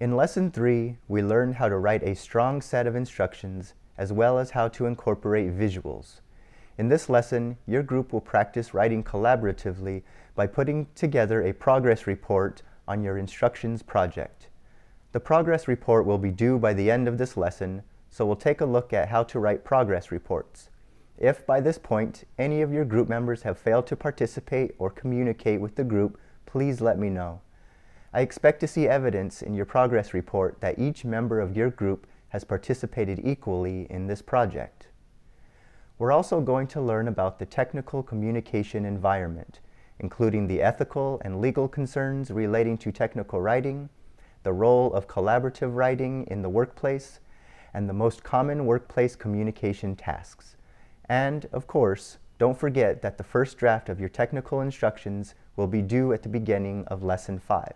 In Lesson 3, we learned how to write a strong set of instructions as well as how to incorporate visuals. In this lesson, your group will practice writing collaboratively by putting together a progress report on your instructions project. The progress report will be due by the end of this lesson, so we'll take a look at how to write progress reports. If by this point any of your group members have failed to participate or communicate with the group, please let me know. I expect to see evidence in your progress report that each member of your group has participated equally in this project. We're also going to learn about the technical communication environment, including the ethical and legal concerns relating to technical writing, the role of collaborative writing in the workplace, and the most common workplace communication tasks. And, of course, don't forget that the first draft of your technical instructions will be due at the beginning of Lesson 5.